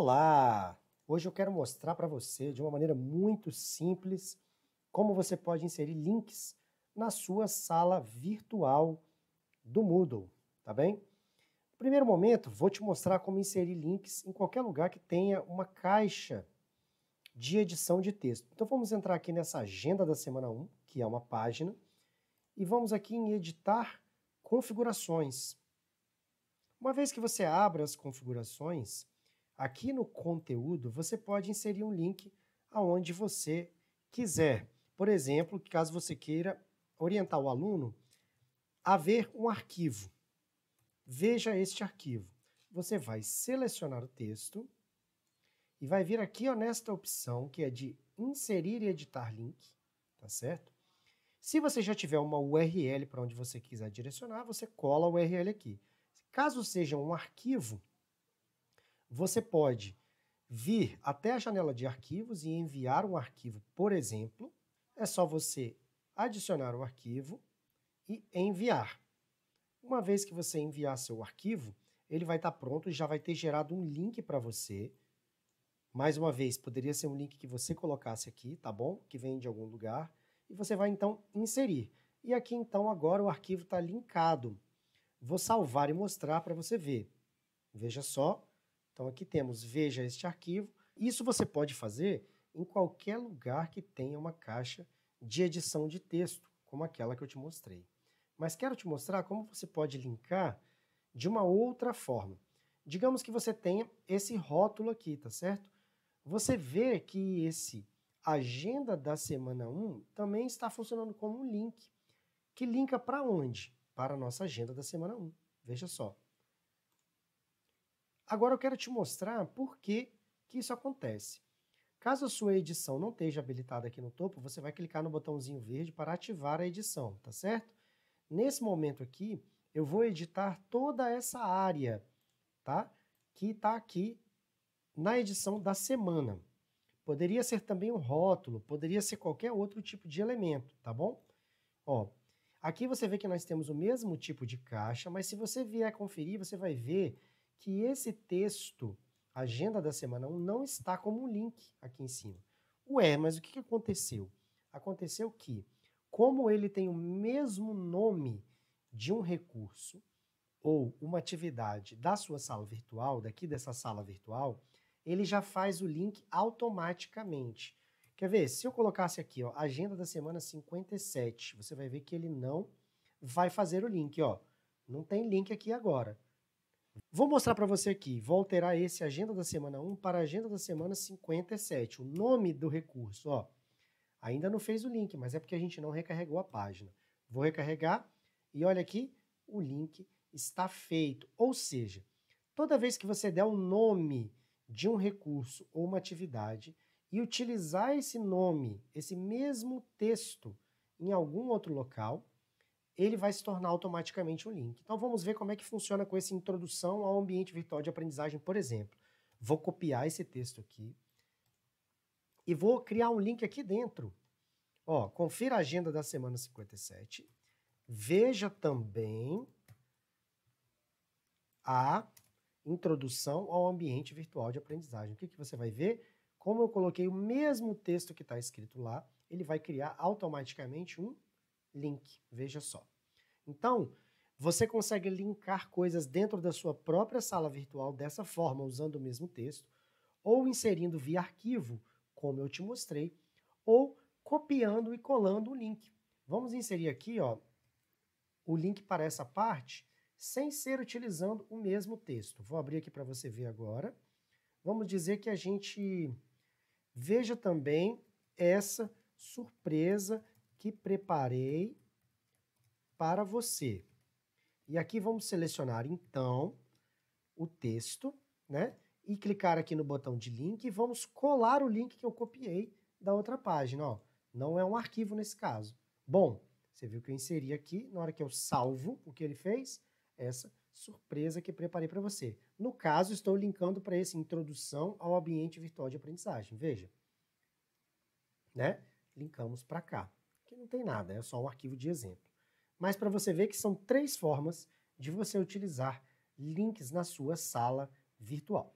Olá! Hoje eu quero mostrar para você de uma maneira muito simples como você pode inserir links na sua sala virtual do Moodle, tá bem? No primeiro momento, vou te mostrar como inserir links em qualquer lugar que tenha uma caixa de edição de texto. Então vamos entrar aqui nessa agenda da semana 1, que é uma página, e vamos aqui em editar configurações. Uma vez que você abra as configurações, Aqui no conteúdo, você pode inserir um link aonde você quiser. Por exemplo, caso você queira orientar o aluno a ver um arquivo. Veja este arquivo. Você vai selecionar o texto e vai vir aqui ó, nesta opção que é de inserir e editar link, tá certo? Se você já tiver uma URL para onde você quiser direcionar, você cola a URL aqui. Caso seja um arquivo, você pode vir até a janela de arquivos e enviar um arquivo, por exemplo. É só você adicionar o arquivo e enviar. Uma vez que você enviar seu arquivo, ele vai estar pronto e já vai ter gerado um link para você. Mais uma vez, poderia ser um link que você colocasse aqui, tá bom? Que vem de algum lugar. E você vai então inserir. E aqui então agora o arquivo está linkado. Vou salvar e mostrar para você ver. Veja só, então aqui temos veja este arquivo. Isso você pode fazer em qualquer lugar que tenha uma caixa de edição de texto, como aquela que eu te mostrei. Mas quero te mostrar como você pode linkar de uma outra forma. Digamos que você tenha esse rótulo aqui, tá certo? Você vê que esse agenda da semana 1 também está funcionando como um link, que linka para onde? Para a nossa agenda da semana 1. Veja só. Agora eu quero te mostrar por que, que isso acontece. Caso a sua edição não esteja habilitada aqui no topo, você vai clicar no botãozinho verde para ativar a edição, tá certo? Nesse momento aqui, eu vou editar toda essa área, tá? Que está aqui na edição da semana. Poderia ser também um rótulo, poderia ser qualquer outro tipo de elemento, tá bom? Ó, aqui você vê que nós temos o mesmo tipo de caixa, mas se você vier conferir, você vai ver que esse texto, Agenda da Semana 1, não está como um link aqui em cima. Ué, mas o que aconteceu? Aconteceu que, como ele tem o mesmo nome de um recurso ou uma atividade da sua sala virtual, daqui dessa sala virtual, ele já faz o link automaticamente. Quer ver? Se eu colocasse aqui, ó, agenda da semana 57, você vai ver que ele não vai fazer o link, ó. Não tem link aqui agora. Vou mostrar para você aqui. Vou alterar esse Agenda da Semana 1 para Agenda da Semana 57. O nome do recurso, ó. Ainda não fez o link, mas é porque a gente não recarregou a página. Vou recarregar e olha aqui, o link está feito. Ou seja, toda vez que você der o um nome de um recurso ou uma atividade e utilizar esse nome, esse mesmo texto, em algum outro local, ele vai se tornar automaticamente um link. Então vamos ver como é que funciona com essa introdução ao ambiente virtual de aprendizagem, por exemplo. Vou copiar esse texto aqui e vou criar um link aqui dentro. Ó, confira a agenda da semana 57. Veja também a introdução ao ambiente virtual de aprendizagem. O que, que você vai ver? Como eu coloquei o mesmo texto que está escrito lá, ele vai criar automaticamente um link. Veja só. Então, você consegue linkar coisas dentro da sua própria sala virtual dessa forma, usando o mesmo texto, ou inserindo via arquivo, como eu te mostrei, ou copiando e colando o link. Vamos inserir aqui ó, o link para essa parte sem ser utilizando o mesmo texto. Vou abrir aqui para você ver agora. Vamos dizer que a gente veja também essa surpresa que preparei para você. E aqui vamos selecionar então o texto, né? E clicar aqui no botão de link e vamos colar o link que eu copiei da outra página, ó. Não é um arquivo nesse caso. Bom, você viu que eu inseri aqui, na hora que eu salvo, o que ele fez? Essa surpresa que preparei para você. No caso, estou linkando para esse introdução ao ambiente virtual de aprendizagem. Veja, né? Linkamos para cá que não tem nada, é só um arquivo de exemplo. Mas para você ver que são três formas de você utilizar links na sua sala virtual.